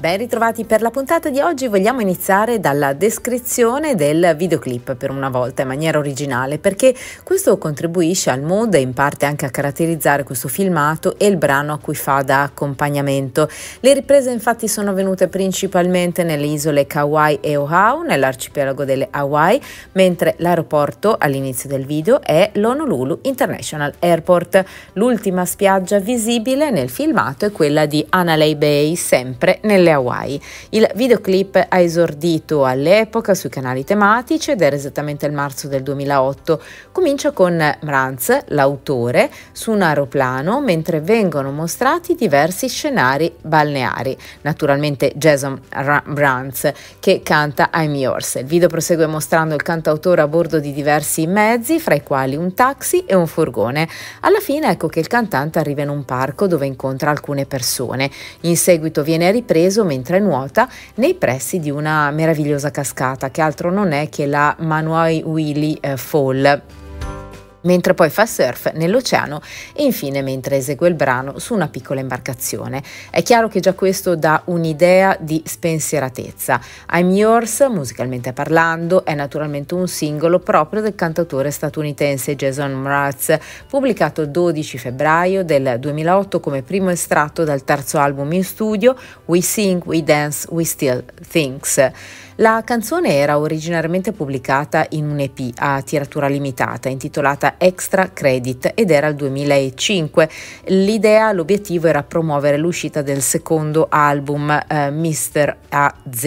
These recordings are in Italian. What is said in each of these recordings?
Ben ritrovati per la puntata di oggi, vogliamo iniziare dalla descrizione del videoclip per una volta in maniera originale perché questo contribuisce al mood e in parte anche a caratterizzare questo filmato e il brano a cui fa da accompagnamento. Le riprese infatti sono avvenute principalmente nelle isole Kauai e Oahu, nell'arcipelago delle Hawaii, mentre l'aeroporto all'inizio del video è l'Honolulu International Airport. L'ultima spiaggia visibile nel filmato è quella di Analei Bay, sempre nelle le Hawaii. Il videoclip ha esordito all'epoca sui canali tematici ed era esattamente il marzo del 2008. Comincia con Mranz, l'autore, su un aeroplano mentre vengono mostrati diversi scenari balneari. Naturalmente Jason Mranz che canta I'm Yours. Il video prosegue mostrando il cantautore a bordo di diversi mezzi, fra i quali un taxi e un furgone. Alla fine ecco che il cantante arriva in un parco dove incontra alcune persone. In seguito viene ripreso preso mentre nuota nei pressi di una meravigliosa cascata che altro non è che la Manuai Willy eh, Fall mentre poi fa surf nell'oceano e infine mentre esegue il brano su una piccola imbarcazione. È chiaro che già questo dà un'idea di spensieratezza. I'm Yours, musicalmente parlando, è naturalmente un singolo proprio del cantautore statunitense Jason Mraz, pubblicato il 12 febbraio del 2008 come primo estratto dal terzo album in studio We Sing, We Dance, We Still Thinks. La canzone era originariamente pubblicata in un EP a tiratura limitata intitolata Extra Credit ed era il 2005. L'idea, l'obiettivo era promuovere l'uscita del secondo album eh, Mr. AZ,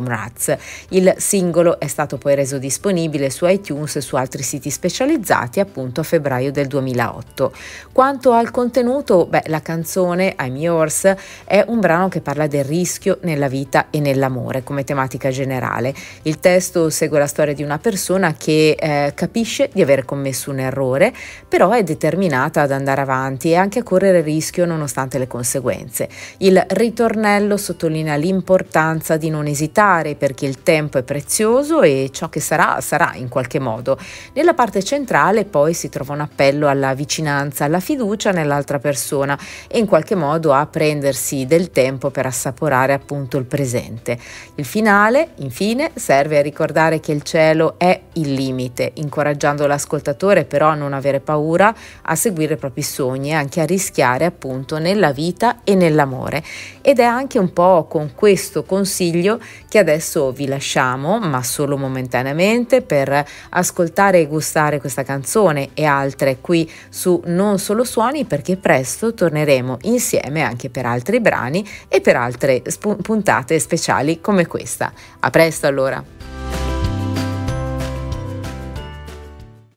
Mraz. Il singolo è stato poi reso disponibile su iTunes e su altri siti specializzati appunto a febbraio del 2008. Quanto al contenuto, beh, la canzone I'm Yours è un brano che parla del rischio nella vita e nell'amore come tematica generale. Il testo segue la storia di una persona che eh, capisce di aver commesso un errore, però è determinata ad andare avanti e anche a correre rischio nonostante le conseguenze. Il ritornello sottolinea l'importanza di non esitare perché il tempo è prezioso e ciò che sarà sarà in qualche modo. Nella parte centrale poi si trova un appello alla vicinanza, alla fiducia nell'altra persona e in qualche modo a prendersi del tempo per assaporare appunto il presente. Il finale finale, infine, serve a ricordare che il cielo è il limite, incoraggiando l'ascoltatore però a non avere paura, a seguire i propri sogni e anche a rischiare appunto nella vita e nell'amore. Ed è anche un po' con questo consiglio che adesso vi lasciamo, ma solo momentaneamente, per ascoltare e gustare questa canzone e altre qui su Non Solo Suoni perché presto torneremo insieme anche per altri brani e per altre sp- puntate speciali come questa. A presto allora!